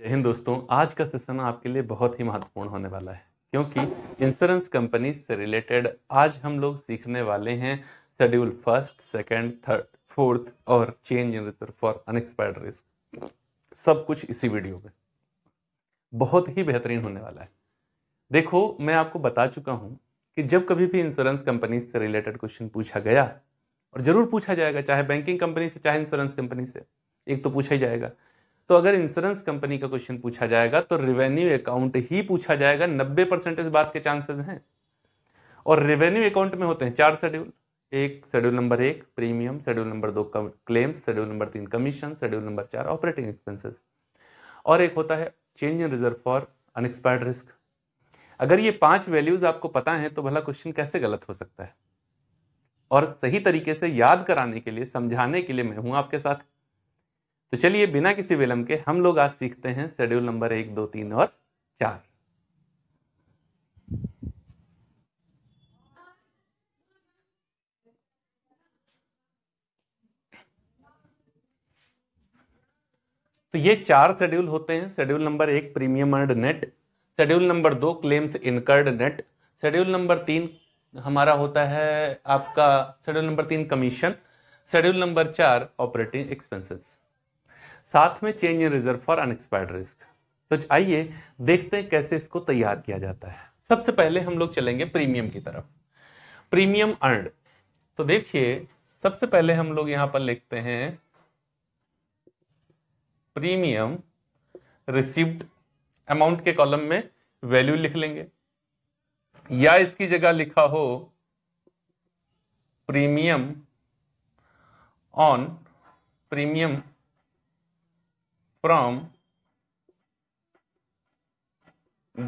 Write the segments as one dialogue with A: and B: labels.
A: जय हिंद दोस्तों आज का सेशन आपके लिए बहुत ही महत्वपूर्ण होने वाला है क्योंकि इंश्योरेंस कंपनी से रिलेटेड आज हम लोग सीखने वाले हैं schedule first second third fourth और change in reserve for unexpired risk सब कुछ इसी वीडियो में बहुत ही बेहतरीन होने वाला है देखो मैं आपको बता चुका हूँ कि जब कभी भी इंश्योरेंस कंपनी से रिलेटेड क्वेश्चन पूछा गया और जरूर पूछा जाएगा चाहे बैंकिंग कंपनी से चाहे इंश्योरेंस कंपनी से एक तो पूछा ही जाएगा तो अगर इंश्योरेंस कंपनी का क्वेश्चन पूछा जाएगा तो रेवेन्यू अकाउंट ही पूछा जाएगा नब्बे परसेंट इस बात के चांसेस हैं और रेवेन्यू अकाउंट में होते हैं चार शेड्यूल एक शेड्यूल नंबर एक प्रीमियम शेड्यूल नंबर दो क्लेम्स शेड्यूल नंबर तीन कमीशन शेड्यूल नंबर चार ऑपरेटिंग एक्सपेंसेस और एक होता है change in reserve for unexpired risk अगर ये पांच वैल्यूज आपको पता है तो भला क्वेश्चन कैसे गलत हो सकता है और सही तरीके से याद कराने के लिए समझाने के लिए मैं हूं आपके साथ तो चलिए बिना किसी विलंब के हम लोग आज सीखते हैं शेड्यूल नंबर एक दो तीन और चार तो ये चार शेड्यूल होते हैं शेड्यूल नंबर एक premium earned net schedule number दो claims incurred net schedule number तीन हमारा होता है आपका शेड्यूल नंबर तीन कमीशन शेड्यूल नंबर चार ऑपरेटिंग एक्सपेंसेस साथ में change in reserve for unexpired risk तो आइए देखते हैं कैसे इसको तैयार किया जाता है सबसे पहले हम लोग चलेंगे प्रीमियम की तरफ प्रीमियम अर्ड तो देखिए सबसे पहले हम लोग यहां पर लिखते हैं प्रीमियम रिसीव्ड अमाउंट के कॉलम में वैल्यू लिख लेंगे या इसकी जगह लिखा हो premium on premium from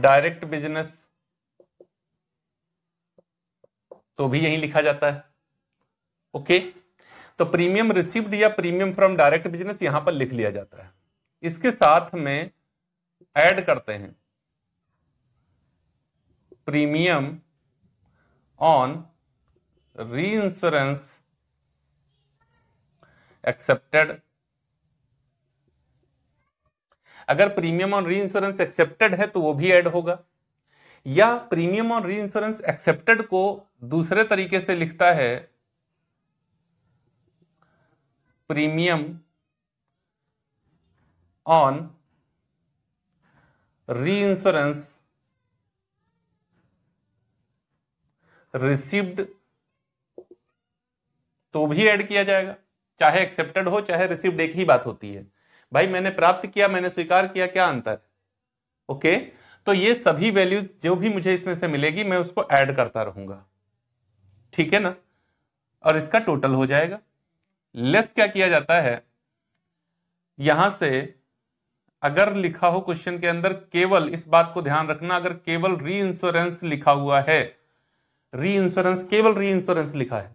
A: direct business तो भी यही लिखा जाता है ओके तो प्रीमियम रिसीव्ड या प्रीमियम फ्रॉम डायरेक्ट बिजनेस यहां पर लिख लिया जाता है इसके साथ में ऐड करते हैं premium on reinsurance accepted अगर premium on reinsurance accepted है तो वो भी ऐड होगा या premium on reinsurance accepted को दूसरे तरीके से लिखता है premium on reinsurance received तो भी ऐड किया जाएगा चाहे एक्सेप्टेड हो चाहे रिसिव्ड एक ही बात होती है भाई मैंने प्राप्त किया मैंने स्वीकार किया क्या अंतर ओके तो ये सभी वैल्यूज जो भी मुझे इसमें से मिलेगी मैं उसको ऐड करता रहूंगा ठीक है ना और इसका टोटल हो जाएगा लेस क्या किया जाता है यहां से अगर लिखा हो क्वेश्चन के अंदर केवल इस बात को ध्यान रखना अगर केवल री इंश्योरेंस लिखा हुआ है री इंश्योरेंस केवल री इंश्योरेंस लिखा है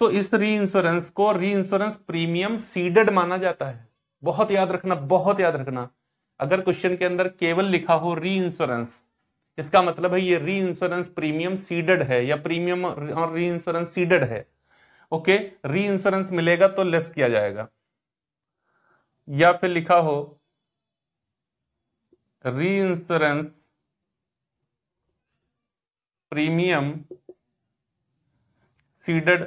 A: तो इस री इंश्योरेंस को री इंश्योरेंस प्रीमियम सीडेड माना जाता है बहुत याद रखना बहुत याद रखना अगर क्वेश्चन के अंदर केवल लिखा हो री इंश्योरेंस इसका मतलब है ये री इंश्योरेंस प्रीमियम सीडेड है या प्रीमियम और री इंश्योरेंस सीडेड है ओके री इंश्योरेंस मिलेगा तो लेस किया जाएगा या फिर लिखा हो री इंश्योरेंस प्रीमियम सीडेड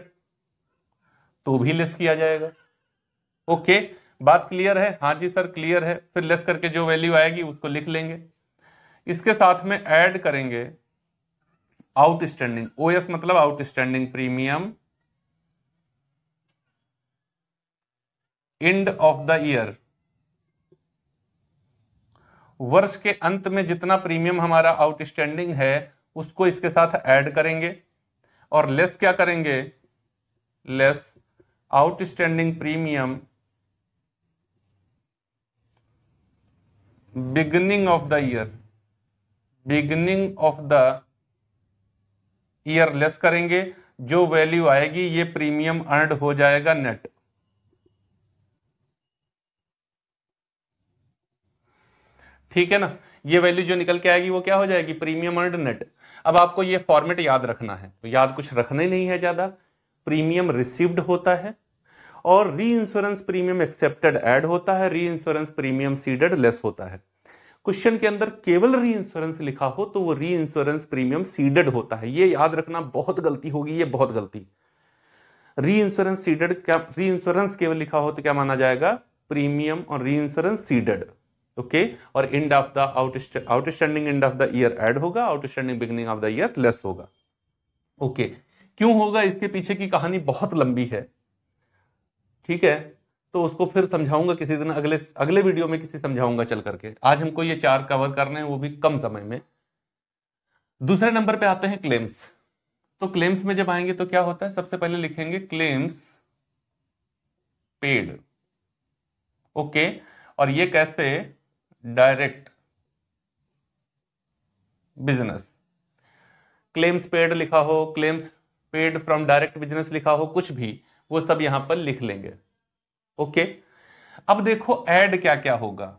A: तो भी लेस किया जाएगा ओके okay? बात क्लियर है हाँ जी सर क्लियर है फिर लेस करके जो वैल्यू आएगी उसको लिख लेंगे इसके साथ में ऐड करेंगे आउटस्टैंडिंग ओ एस मतलब outstanding premium end of the year वर्ष के अंत में जितना प्रीमियम हमारा आउटस्टैंडिंग है उसको इसके साथ ऐड करेंगे और लेस क्या करेंगे less outstanding premium beginning of the year beginning of the year less करेंगे जो वैल्यू आएगी ये प्रीमियम अर्ड हो जाएगा नेट ठीक है ना ये वैल्यू जो निकल के आएगी वो क्या हो जाएगी प्रीमियम अर्ड नेट अब आपको ये फॉर्मेट याद रखना है तो याद कुछ रखना ही नहीं है ज्यादा प्रीमियम रिसीव्ड होता है और री इंश्योरेंस प्रीमियम एक्सेप्टेड एड होता है री इंश्योरेंस प्रीमियम सीडेड लेस होता है क्वेश्चन के अंदर केवल री इंश्योरेंस लिखा हो तो वो री इंश्योरेंस प्रीमियम सीडेड होता है ये याद रखना बहुत गलती होगी ये बहुत गलती री इंश्योरेंस सीडेड क्या री इंश्योरेंस केवल लिखा हो तो क्या माना जाएगा प्रीमियम और री इंश्योरेंस सीडेड ओके और end of the outstanding end of the year add होगा outstanding beginning of the year less होगा ओके okay. क्यों होगा इसके पीछे की कहानी बहुत लंबी है ठीक है तो उसको फिर समझाऊंगा किसी दिन अगले अगले वीडियो में किसी समझाऊंगा चल करके आज हमको ये चार कवर करने हैं वो भी कम समय में दूसरे नंबर पे आते हैं क्लेम्स तो क्लेम्स में जब आएंगे तो क्या होता है सबसे पहले लिखेंगे क्लेम्स पेड ओके और ये कैसे डायरेक्ट बिजनेस क्लेम्स पेड लिखा हो claims paid from direct business लिखा हो कुछ भी वो सब यहां पर लिख लेंगे ओके अब देखो ऐड क्या क्या होगा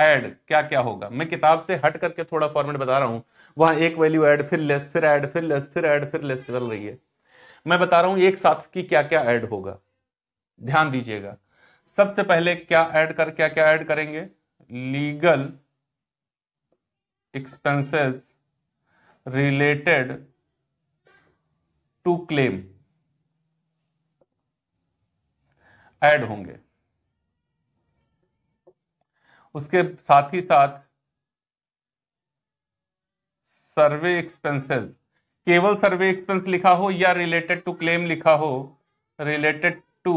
A: ऐड क्या क्या होगा मैं किताब से हट करके थोड़ा फॉर्मेट बता रहा हूं वहां एक वैल्यू ऐड फिर लेस फिर ऐड फिर लेस फिर ऐड फिर लेस चल रही है मैं बता रहा हूं एक साथ की क्या क्या ऐड होगा ध्यान दीजिएगा सबसे पहले क्या ऐड कर क्या क्या ऐड करेंगे legal expenses related to claim add होंगे उसके साथ ही साथ सर्वे एक्सपेंसेस केवल सर्वे एक्सपेंस लिखा हो या रिलेटेड टू क्लेम लिखा हो रिलेटेड टू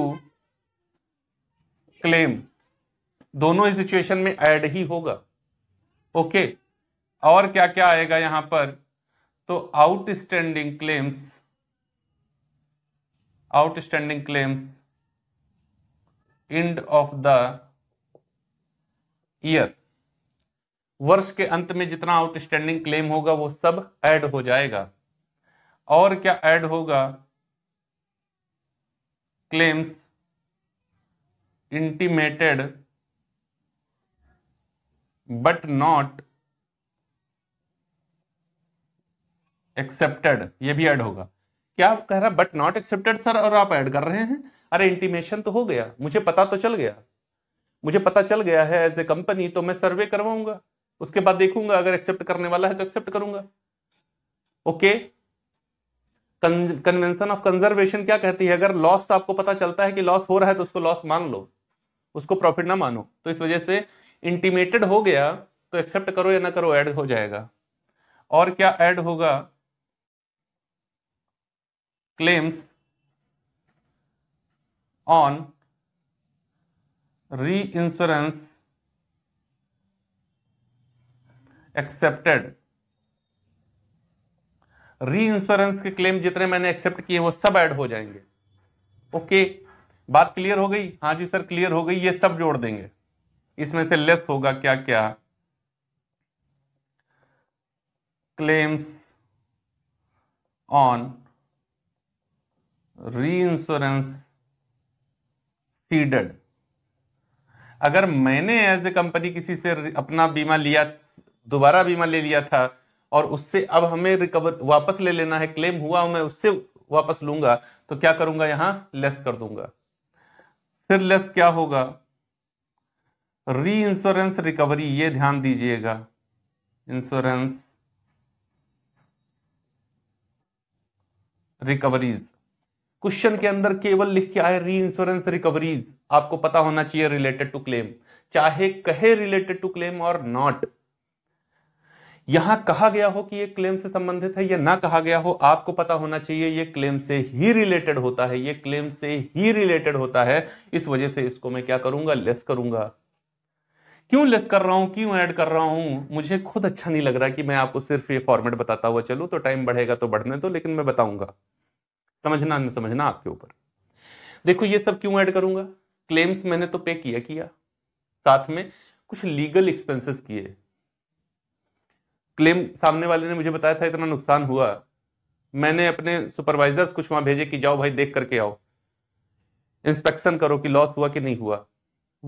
A: क्लेम दोनों ही सिचुएशन में ऐड ही होगा ओके okay. और क्या क्या आएगा यहां पर तो outstanding claims outstanding claims end of the year वर्ष के अंत में जितना आउटस्टैंडिंग क्लेम होगा वो सब ऐड हो जाएगा और क्या ऐड होगा claims intimated but not accepted ये भी ऐड होगा क्या आप कह रहे हैं बट नॉट एक्सेप्टेड सर और आप ऐड कर रहे हैं अरे इंटीमेशन तो हो गया मुझे पता तो चल गया मुझे पता चल गया है एज ए कंपनी तो मैं सर्वे करवाऊंगा उसके बाद देखूंगा अगर एक्सेप्ट करने वाला है तो एक्सेप्ट करूंगा ओके कन्वेंशन ऑफ कंजर्वेशन क्या कहती है अगर लॉस आपको पता चलता है कि लॉस हो रहा है तो उसको लॉस मान लो उसको प्रॉफिट ना मानो तो इस वजह से इंटीमेटेड हो गया तो एक्सेप्ट करो या ना करो ऐड हो जाएगा और क्या ऐड होगा claims on reinsurance accepted reinsurance के क्लेम जितने मैंने एक्सेप्ट किए वो सब ऐड हो जाएंगे ओके okay, बात क्लियर हो गई हाँ जी सर क्लियर हो गई ये सब जोड़ देंगे इसमें से लेस होगा क्या क्या क्लेम्स ऑन रीइंश्योरेंस सीडेड अगर मैंने एज ए कंपनी किसी से अपना बीमा लिया दोबारा बीमा ले लिया था और उससे अब हमें रिकवर वापस ले लेना है क्लेम हुआ मैं उससे वापस लूंगा तो क्या करूंगा यहां लेस कर दूंगा फिर लेस क्या होगा री इंश्योरेंस रिकवरी ये ध्यान दीजिएगा इंश्योरेंस रिकवरीज क्वेश्चन के अंदर केवल लिख के आए री इंश्योरेंस रिकवरीज आपको पता होना चाहिए रिलेटेड टू क्लेम चाहे कहे रिलेटेड टू क्लेम और नॉट यहां कहा गया हो कि ये क्लेम से संबंधित है या ना कहा गया हो आपको पता होना चाहिए ये क्लेम से ही रिलेटेड होता है ये क्लेम से ही रिलेटेड होता है इस वजह से इसको मैं क्या करूंगा लेस करूंगा क्यों लेस कर रहा हूं क्यों ऐड कर रहा हूं मुझे खुद अच्छा नहीं लग रहा कि मैं आपको सिर्फ ये फॉर्मेट बताता हुआ चलू तो टाइम बढ़ेगा तो बढ़ने दो तो, लेकिन मैं बताऊंगा समझना न समझना आपके ऊपर देखो ये सब क्यों ऐड करूंगा क्लेम्स मैंने तो पे किया किया साथ में कुछ लीगल एक्सपेंसेस किए क्लेम सामने वाले ने मुझे बताया था इतना नुकसान हुआ मैंने अपने सुपरवाइजर्स कुछ वहां भेजे कि जाओ भाई देख करके आओ इंस्पेक्शन करो कि लॉस हुआ कि नहीं हुआ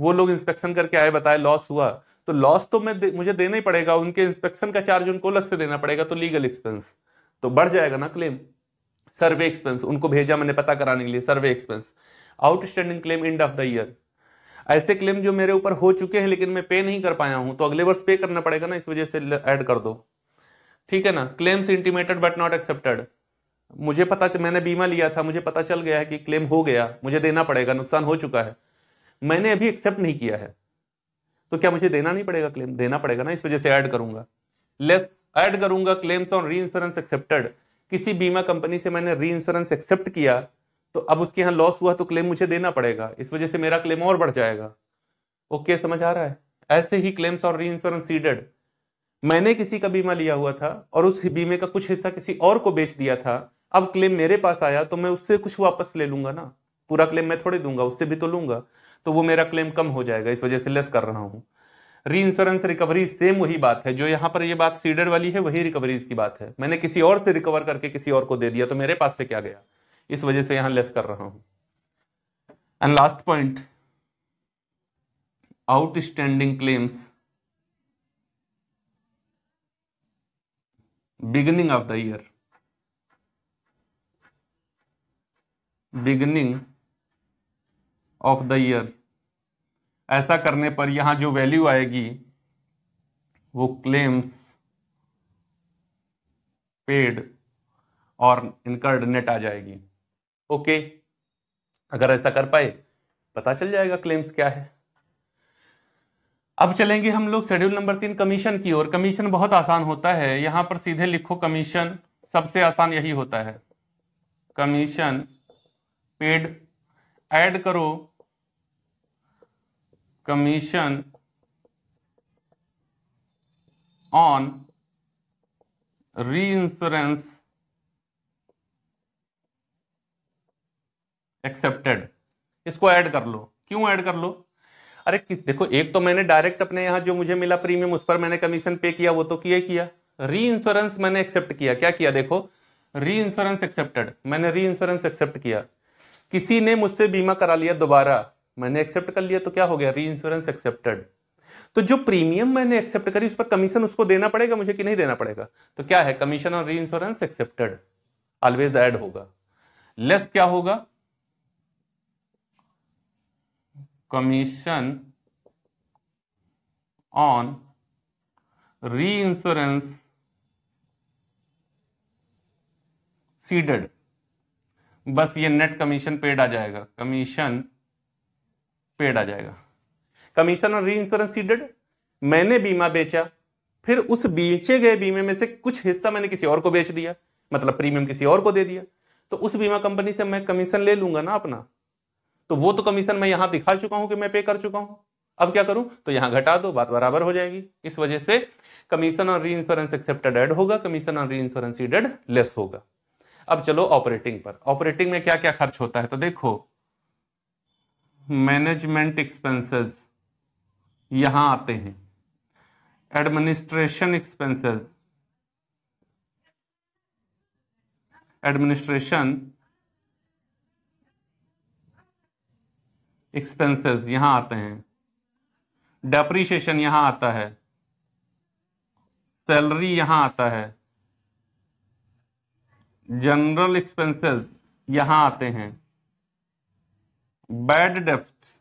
A: वो लोग इंस्पेक्शन करके आए बताए लॉस हुआ तो लॉस तो मैं दे, मुझे देना ही पड़ेगा उनके इंस्पेक्शन का चार्ज उनको अलग से देना पड़ेगा तो लीगल एक्सपेंस तो बढ़ जाएगा ना क्लेम सर्वे एक्सपेंस उनको भेजा मैंने पता कराने के लिए survey expense outstanding claim end of the year ऐसे क्लेम जो मेरे ऊपर हो चुके हैं लेकिन मैं पे नहीं कर पाया हूं तो अगले वर्ष पे करना पड़ेगा ना इस वजह से ऐड कर दो ठीक है ना claims intimated but not accepted मुझे पता मैंने बीमा लिया था मुझे पता चल गया है कि क्लेम हो गया मुझे देना पड़ेगा नुकसान हो चुका है मैंने अभी एक्सेप्ट नहीं किया है तो क्या मुझे देना नहीं पड़ेगा क्लेम देना पड़ेगा ना इस वजह से ऐड करूंगा लेस ऐड करूंगा क्लेम्स ऑन री एक्सेप्टेड किसी बीमा कंपनी से मैंने री इंश्योरेंस एक्सेप्ट किया तो अब उसके यहाँ लॉस हुआ तो क्लेम मुझे देना पड़ेगा इस वजह से मेरा क्लेम और बढ़ जाएगा ओके समझ आ रहा है ऐसे ही क्लेम्स और री इंश्योरेंस सीडेड मैंने किसी का बीमा लिया हुआ था और उस बीमे का कुछ हिस्सा किसी और को बेच दिया था अब क्लेम मेरे पास आया तो मैं उससे कुछ वापस ले लूंगा ना पूरा क्लेम मैं थोड़े दूंगा उससे भी तो लूंगा तो वो मेरा क्लेम कम हो जाएगा इस वजह से लेस कर रहा हूँ री इंश्योरेंस रिकवरी सेम वही बात है जो यहां पर ये बात सीडेड वाली है वही रिकवरीज की बात है मैंने किसी और से रिकवर करके किसी और को दे दिया तो मेरे पास से क्या गया इस वजह से यहां लेस कर रहा हूं and last point outstanding claims beginning of the year beginning of the year ऐसा करने पर यहां जो वैल्यू आएगी वो क्लेम्स पेड और इनकर्ड नेट आ जाएगी ओके अगर ऐसा कर पाए पता चल जाएगा क्लेम्स क्या है अब चलेंगे हम लोग शेड्यूल नंबर तीन कमीशन की ओर कमीशन बहुत आसान होता है यहां पर सीधे लिखो कमीशन सबसे आसान यही होता है कमीशन पेड ऐड करो commission on reinsurance एक्सेप्टेड इसको ऐड कर लो क्यों ऐड कर लो अरे किस देखो एक तो मैंने डायरेक्ट अपने यहां जो मुझे मिला प्रीमियम उस पर मैंने कमीशन पे किया वो तो किया किया री इंश्योरेंस मैंने एक्सेप्ट किया क्या किया देखो री इंश्योरेंस एक्सेप्टेड मैंने री इंश्योरेंस एक्सेप्ट किया किसी ने मुझसे बीमा करा लिया दोबारा मैंने एक्सेप्ट कर लिया तो क्या हो गया री इंश्योरेंस एक्सेप्टेड तो जो प्रीमियम मैंने एक्सेप्ट करी उस पर कमीशन उसको देना पड़ेगा मुझे कि नहीं देना पड़ेगा तो क्या है कमीशन और reinsurance accepted always add होगा लेस क्या होगा commission on reinsurance ceded बस ये नेट कमीशन पेड आ जाएगा कमीशन पेड आ जाएगा commission on reinsurance ceded मैंने बीमा बेचा फिर उस बेचे गए बीमे में से कुछ हिस्सा मैंने किसी और को बेच दिया मतलब प्रीमियम किसी और को दे दिया तो उस बीमा कंपनी से मैं कमीशन ले लूंगा ना अपना तो वो तो कमीशन मैं यहां दिखा चुका हूं कि मैं पे कर चुका हूं अब क्या करूं तो यहां घटा दो बात बराबर हो जाएगी इस वजह से commission on reinsurance accepted add होगा commission on reinsurance ceded less होगा अब चलो ऑपरेटिंग पर ऑपरेटिंग में क्या क्या खर्च होता है तो देखो मैनेजमेंट एक्सपेंसेस यहां आते हैं एडमिनिस्ट्रेशन एक्सपेंसेस एडमिनिस्ट्रेशन एक्सपेंसेस यहां आते हैं डेप्रीशिएशन यहां आता है सैलरी यहां आता है जनरल एक्सपेंसेस यहां आते हैं बैड डेप्थ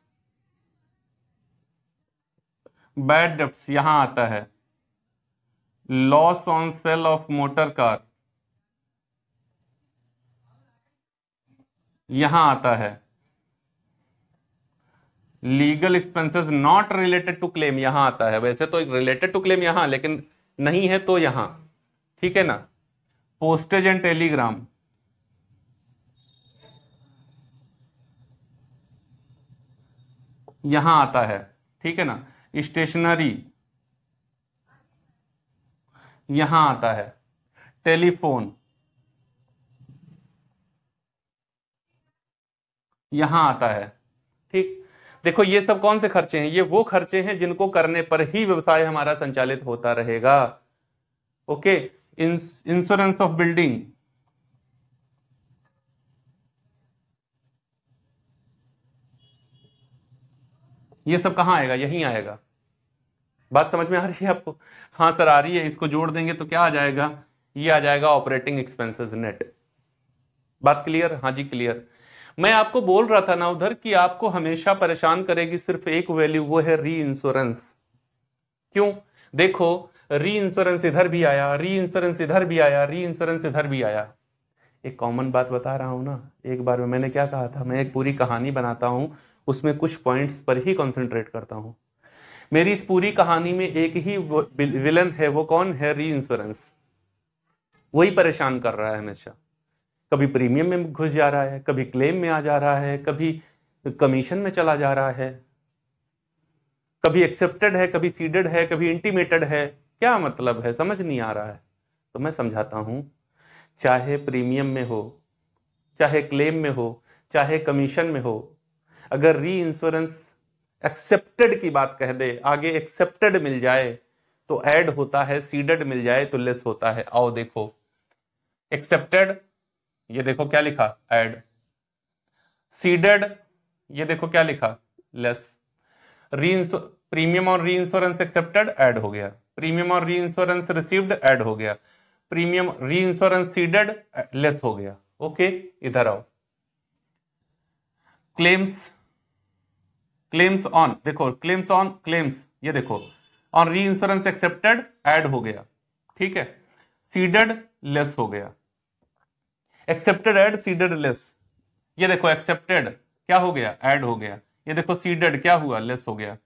A: बैड डेप्थ यहां आता है loss on sale of motor car यहां आता है legal expenses not related to claim यहां आता है वैसे तो रिलेटेड टू क्लेम यहां लेकिन नहीं है तो यहां ठीक है ना पोस्टेज एंड टेलीग्राम यहां आता है ठीक है ना स्टेशनरी यहां आता है टेलीफोन यहां आता है ठीक देखो ये सब कौन से खर्चे हैं ये वो खर्चे हैं जिनको करने पर ही व्यवसाय हमारा संचालित होता रहेगा ओके इंश्योरेंस ऑफ बिल्डिंग ये सब कहाँ आएगा यहीं आएगा बात समझ में आ रही है आपको हाँ सर आ रही है इसको जोड़ देंगे तो क्या आ जाएगा ये आ जाएगा ऑपरेटिंग एक्सपेंसेस नेट बात क्लियर हाँ जी क्लियर मैं आपको बोल रहा था ना उधर कि आपको हमेशा परेशान करेगी सिर्फ एक वैल्यू वो है री इंश्योरेंस क्यों देखो री इंश्योरेंस इधर भी आया री इंश्योरेंस इधर भी आया री इंश्योरेंस इधर भी आया एक कॉमन बात बता रहा हूं ना एक बार में मैंने क्या कहा था मैं एक पूरी कहानी बनाता हूं उसमें कुछ पॉइंट्स पर ही कंसंट्रेट करता हूं मेरी इस पूरी कहानी में एक ही विलन है वो कौन है री इंश्योरेंस वही परेशान कर रहा है हमेशा कभी प्रीमियम में घुस जा रहा है कभी क्लेम में आ जा रहा है कभी कमीशन में चला जा रहा है कभी एक्सेप्टेड है कभी सीडेड है कभी इंटीमेटेड है क्या मतलब है समझ नहीं आ रहा है तो मैं समझाता हूं चाहे प्रीमियम में हो चाहे क्लेम में हो चाहे कमीशन में हो अगर री इंश्योरेंस एक्सेप्टेड की बात कह दे आगे एक्सेप्टेड मिल जाए तो ऐड होता है सीडेड मिल जाए तो लेस होता है आओ देखो एक्सेप्टेड ये देखो क्या लिखा ऐड सीडेड ये देखो क्या लिखा लेस री प्रीमियम और री इंश्योरेंस एक्सेप्टेड एड हो गया प्रीमियम और री इंश्योरेंस रिसीव्ड एड हो गया प्रीमियम री इंश्योरेंस सीडेड लेस हो गया ओके इधर आओ क्लेम्स क्लेम्स ऑन देखो क्लेम्स ऑन क्लेम्स ये देखो on reinsurance accepted add हो गया ठीक है सीडेड लेस हो गया एक्सेप्टेड एड सीडेड लेस ये देखो एक्सेप्टेड क्या हो गया एड हो गया ये देखो सीडेड क्या हुआ लेस हो गया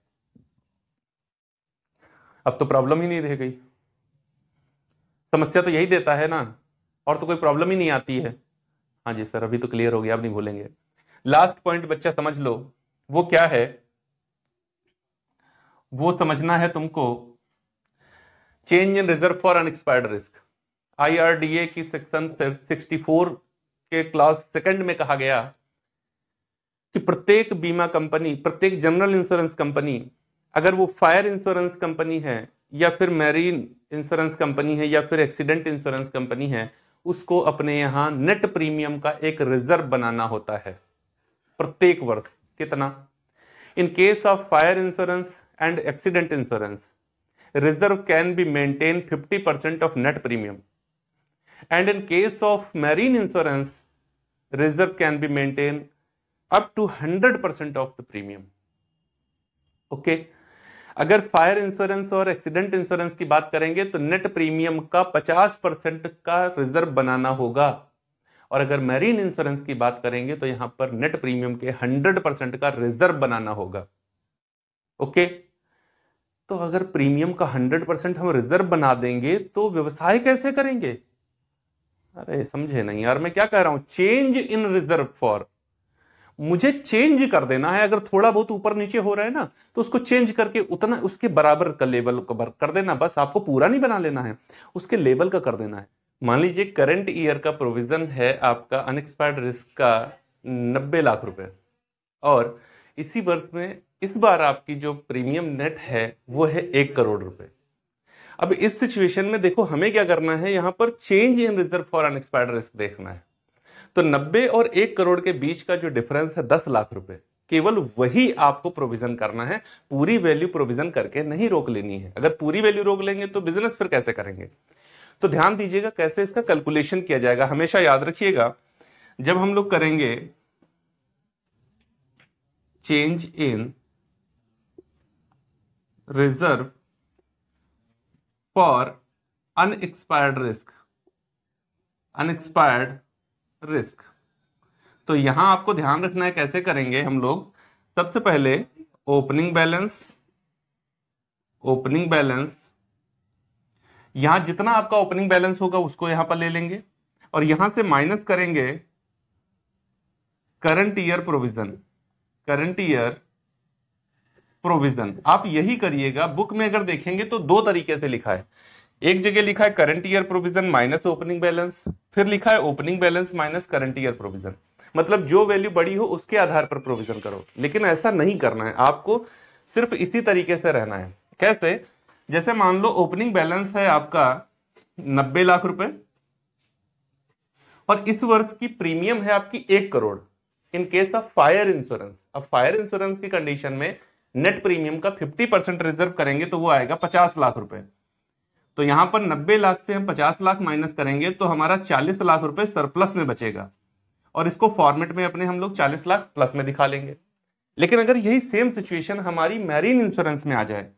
A: अब तो प्रॉब्लम ही नहीं रह गई समस्या तो यही देता है ना और तो कोई प्रॉब्लम ही नहीं आती है हाँ जी सर अभी तो क्लियर हो गया अब नहीं भूलेंगे लास्ट पॉइंट बच्चा समझ लो वो क्या है वो समझना है तुमको change in reserve for unexpired risk IRDA की सेक्शन 64 के क्लास सेकंड में कहा गया कि प्रत्येक बीमा कंपनी प्रत्येक जनरल इंश्योरेंस कंपनी अगर वो फायर इंश्योरेंस कंपनी है या फिर मैरीन इंश्योरेंस कंपनी है या फिर एक्सीडेंट इंश्योरेंस कंपनी है उसको अपने यहां नेट प्रीमियम का एक रिजर्व बनाना होता है प्रत्येक वर्ष कितना in case of fire insurance and accident insurance reserve can be maintain 50 percent of net premium and in case of marine insurance reserve can be maintain up to 100 percent of the premium okay अगर fire insurance और accident insurance की बात करेंगे तो net premium का 50 percent का reserve बनाना होगा और अगर मैरीन इंश्योरेंस की बात करेंगे तो यहां पर नेट प्रीमियम के हंड्रेड परसेंट का रिजर्व बनाना होगा ओके तो अगर प्रीमियम का हंड्रेड परसेंट हम रिजर्व बना देंगे तो व्यवसाय कैसे करेंगे अरे समझे नहीं यार मैं क्या कह रहा हूं चेंज इन रिजर्व फॉर मुझे चेंज कर देना है अगर थोड़ा बहुत ऊपर नीचे हो रहा है ना तो उसको चेंज करके उतना उसके बराबर का लेवल कर देना बस आपको पूरा नहीं बना लेना है उसके लेवल का कर देना है मान लीजिए करंट ईयर का प्रोविज़न है आपका अनएक्सपायर्ड रिस्क का नब्बे लाख रुपए और इसी वर्ष में इस बार आपकी जो प्रीमियम नेट है वो है एक करोड़ रुपए अब इस सिचुएशन में देखो हमें क्या करना है यहाँ पर change in reserve for unexpired risk देखना है तो नब्बे और एक करोड़ के बीच का जो डिफरेंस है दस लाख रुपए केवल वही आपको प्रोविजन करना है पूरी वैल्यू प्रोविजन करके नहीं रोक लेनी है अगर पूरी वैल्यू रोक लेंगे तो बिजनेस फिर कैसे करेंगे तो ध्यान दीजिएगा कैसे इसका कैलकुलेशन किया जाएगा हमेशा याद रखिएगा जब हम लोग करेंगे change in reserve for unexpired risk unexpired risk तो यहां आपको ध्यान रखना है कैसे करेंगे हम लोग सबसे पहले ओपनिंग बैलेंस ओपनिंग बैलेंस यहां जितना आपका ओपनिंग बैलेंस होगा उसको यहां पर ले लेंगे और यहां से माइनस करेंगे current year provision current year provision आप यही करिएगा बुक में अगर देखेंगे तो दो तरीके से लिखा है एक जगह लिखा है current year provision minus opening balance फिर लिखा है opening balance minus current year provision मतलब जो वैल्यू बड़ी हो उसके आधार पर प्रोविजन करो लेकिन ऐसा नहीं करना है आपको सिर्फ इसी तरीके से रहना है कैसे जैसे मान लो ओपनिंग बैलेंस है आपका नब्बे लाख रुपए और इस वर्ष की प्रीमियम है आपकी एक crore in case of fire insurance अब फायर इंश्योरेंस की कंडीशन में नेट प्रीमियम का 50 परसेंट रिजर्व करेंगे तो वो आएगा 50 लाख रुपए तो यहां पर 90 लाख से हम 50 लाख माइनस करेंगे तो हमारा 40 लाख रुपए सरप्लस में बचेगा और इसको फॉर्मेट में अपने हम लोग 40 लाख प्लस में दिखा लेंगे लेकिन अगर यही सेम सिचुएशन हमारी मैरीन इंश्योरेंस में आ जाए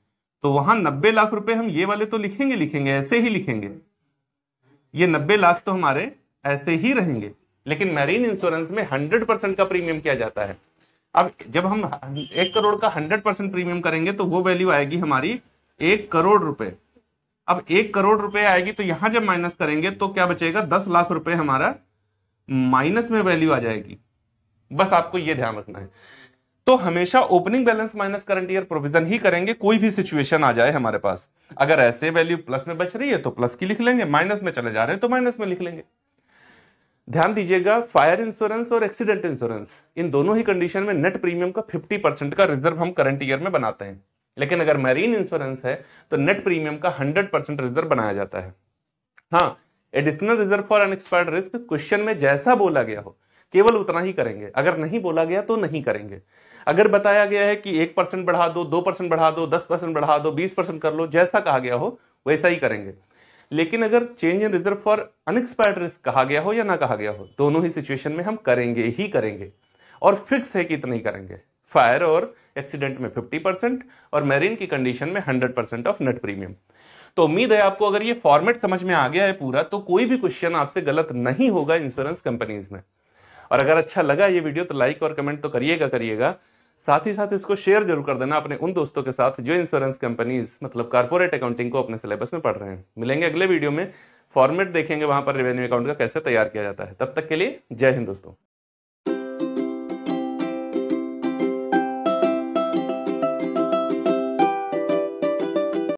A: तो वहां नब्बे लाख रुपए हम ये वाले तो लिखेंगे लिखेंगे ऐसे ही लिखेंगे ये नब्बे लाख तो हमारे ऐसे ही रहेंगे लेकिन मैरीन इंश्योरेंस में हंड्रेड परसेंट का प्रीमियम किया जाता है अब जब हम एक करोड़ का हंड्रेड परसेंट प्रीमियम करेंगे तो वो वैल्यू आएगी हमारी एक करोड़ रुपए अब एक करोड़ रुपए आएगी तो यहां जब माइनस करेंगे तो क्या बचेगा दस लाख रुपए हमारा माइनस में वैल्यू आ जाएगी बस आपको यह ध्यान रखना है तो हमेशा opening balance minus current year provision ही करेंगे कोई भी सिचुएशन आ जाए हमारे पास अगर ऐसे वैल्यू प्लस में बच रही है तो प्लस की लिख लेंगे माइनस में चले जा रहे हैं तो माइनस में लिख लेंगे ध्यान दीजिएगा फायर इंश्योरेंस और एक्सीडेंट इंश्योरेंस इन दोनों ही कंडीशन में नेट प्रीमियम का फिफ्टी का रिजर्व हम करंट ईयर में बनाते हैं लेकिन अगर मैरीन इंश्योरेंस है तो नेट प्रीमियम का हंड्रेड रिजर्व बनाया जाता है हाँ additional reserve for unexpired risk question में जैसा बोला गया हो केवल उतना ही करेंगे अगर नहीं बोला गया तो नहीं करेंगे अगर बताया गया है कि एक परसेंट बढ़ा दो दो परसेंट बढ़ा दो दस परसेंट बढ़ा दो बीस परसेंट कर लो जैसा कहा गया हो वैसा ही करेंगे लेकिन अगर change in reserve for unexpired risk कहा गया हो या ना कहा गया हो दोनों ही सिचुएशन में हम करेंगे ही करेंगे और फिक्स है कि इतना ही करेंगे फायर और एक्सीडेंट में फिफ्टी परसेंट और मेरीन की कंडीशन में hundred percent of net premium तो उम्मीद है आपको अगर ये फॉर्मेट समझ में आ गया है पूरा तो कोई भी क्वेश्चन आपसे गलत नहीं होगा इंश्योरेंस कंपनीज में और अगर अच्छा लगा ये वीडियो तो लाइक और कमेंट तो करिएगा करिएगा साथ ही साथ इसको शेयर जरूर कर देना अपने उन दोस्तों के साथ जो इंश्योरेंस कंपनीज मतलब कारपोरेट अकाउंटिंग को अपने सिलेबस में पढ़ रहे हैं मिलेंगे अगले वीडियो में फॉर्मेट देखेंगे वहां पर रेवेन्यू अकाउंट का कैसे तैयार किया जाता है तब तक के लिए जय हिंद दोस्तों